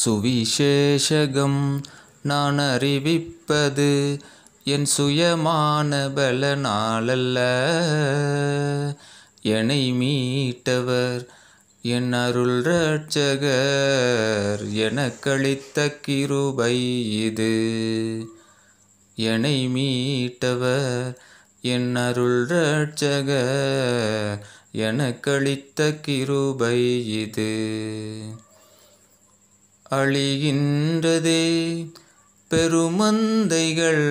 சுவிசேஷகம் நான் அறிவிப்பது என் சுயமான பலனாலல்ல என்னை மீட்டவர் என் அருள் ரட்சகர் எனக்களித்த கிருபை இது என்னை மீட்டவர் என் அருள் ரட்சகர் எனக்களித்த கிருபை இது அழிகின்றதே பெருமந்தைகள்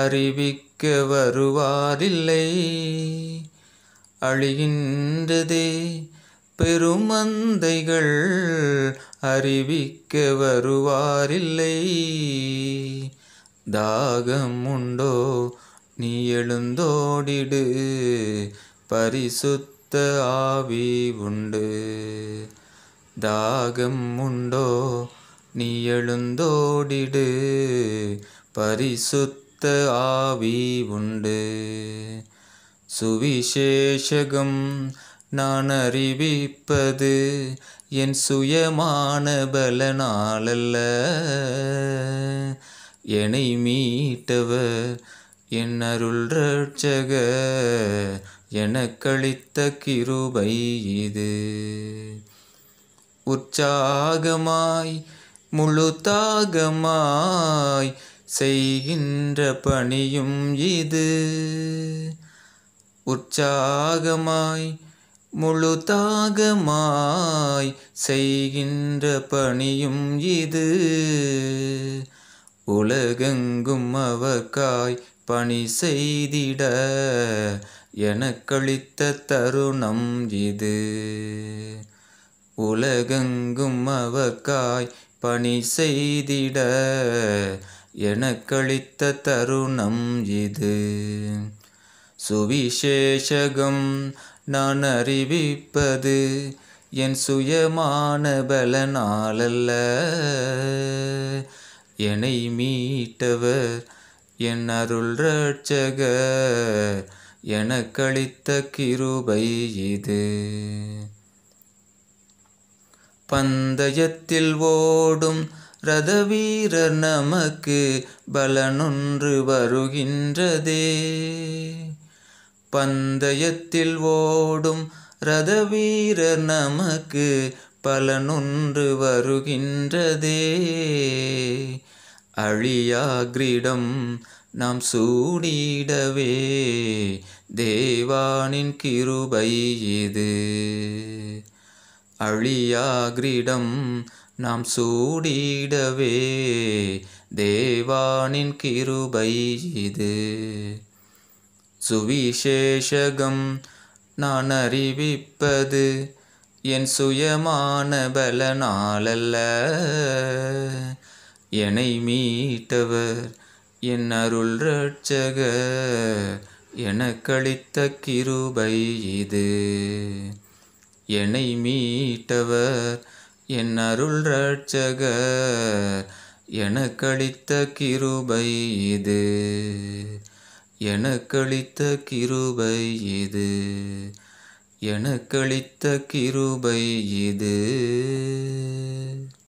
அறிவிக்க வருவாரில்லை அழிகின்றதே பெருமந்தைகள் அறிவிக்க வருவாரில்லை தாகம் உண்டோ நீ எழுந்தோடிடு பரிசுத்த ஆவி உண்டு தாகம் உண்டோ நீ எழுந்தோடிடு பரிசுத்த ஆவி உண்டு சுவிசேஷகம் நான் அறிவிப்பது என் சுயமான பலனாலல்ல என்னை மீட்டவர் என் அருள் ரட்சக எனக்களித்த கிருபை இது உற்சாகமாய் முழு தாகமாய் செய்கின்ற பணியும் இது உற்சாகமாய் முழு தாகமாய் செய்கின்ற பணியும் இது உலகெங்கும் அவக்காய் பணி செய்திட எனக்களித்த தருணம் இது உலகங்கும் அவக்காய் பணி செய்திட எனக்களித்த தருணம் இது சுவிசேஷகம் நான் அறிவிப்பது என் சுயமான பலனாலல்ல என்னை மீட்டவர் என் அருள் ரட்சக எனக்களித்த கிருபை இது பந்தயத்தில் ஓடும் ரதவீரர் நமக்கு பலனொன்று வருகின்றதே பந்தயத்தில் ஓடும் ரதவீரர் நமக்கு பலனொன்று வருகின்றதே அழியாகிரிடம் நாம் சூடிடவே தேவானின் கிருபை இது அழியாகிரிடம் நாம் சூடிடவே தேவானின் கிருபை இது சுவிசேஷகம் நான் அறிவிப்பது என் சுயமான பலனாலல்ல என்னை மீட்டவர் என் அருள் ரட்சக எனக்களித்த கிருபை இது என்னை மீட்டவர் என் அருள் ரட்சகர் எனக்களித்த கிருபை இது எனக்களித்த கிருபை இது எனக்களித்த கிருபை இது